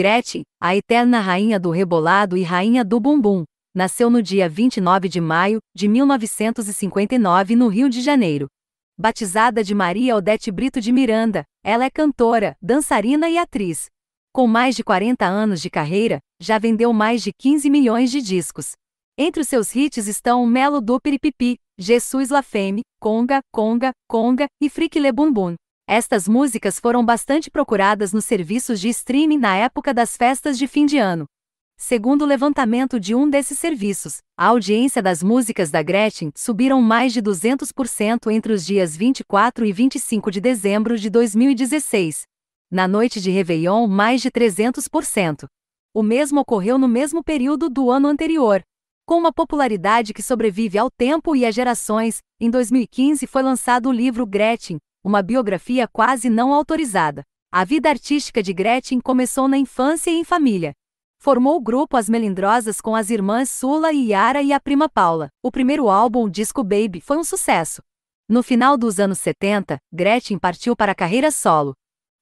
Gretchen, a eterna rainha do rebolado e rainha do bumbum, nasceu no dia 29 de maio de 1959 no Rio de Janeiro. Batizada de Maria Odete Brito de Miranda, ela é cantora, dançarina e atriz. Com mais de 40 anos de carreira, já vendeu mais de 15 milhões de discos. Entre os seus hits estão Melo do Piripipi, Jesus La Femme, Conga, Conga, Conga e Frique Le Bumbum. Estas músicas foram bastante procuradas nos serviços de streaming na época das festas de fim de ano. Segundo o levantamento de um desses serviços, a audiência das músicas da Gretchen subiram mais de 200% entre os dias 24 e 25 de dezembro de 2016. Na noite de Réveillon, mais de 300%. O mesmo ocorreu no mesmo período do ano anterior. Com uma popularidade que sobrevive ao tempo e às gerações, em 2015 foi lançado o livro Gretchen, uma biografia quase não autorizada. A vida artística de Gretchen começou na infância e em família. Formou o grupo As Melindrosas com as irmãs Sula e Yara e a prima Paula. O primeiro álbum, o disco Baby, foi um sucesso. No final dos anos 70, Gretchen partiu para a carreira solo.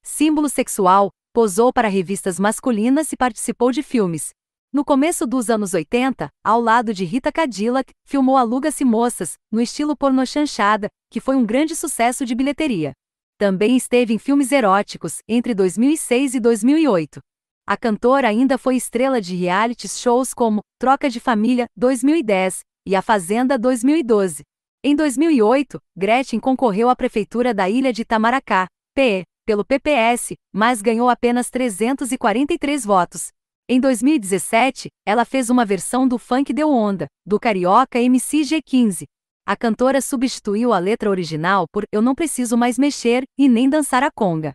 Símbolo sexual, posou para revistas masculinas e participou de filmes. No começo dos anos 80, ao lado de Rita Cadillac, filmou Aluga-se Moças, no estilo pornô chanchada, que foi um grande sucesso de bilheteria. Também esteve em filmes eróticos, entre 2006 e 2008. A cantora ainda foi estrela de reality shows como Troca de Família, 2010, e A Fazenda, 2012. Em 2008, Gretchen concorreu à prefeitura da ilha de Itamaracá, PE, pelo PPS, mas ganhou apenas 343 votos, em 2017, ela fez uma versão do funk Deu Onda, do carioca MC G15. A cantora substituiu a letra original por Eu Não Preciso Mais Mexer e Nem Dançar a Conga.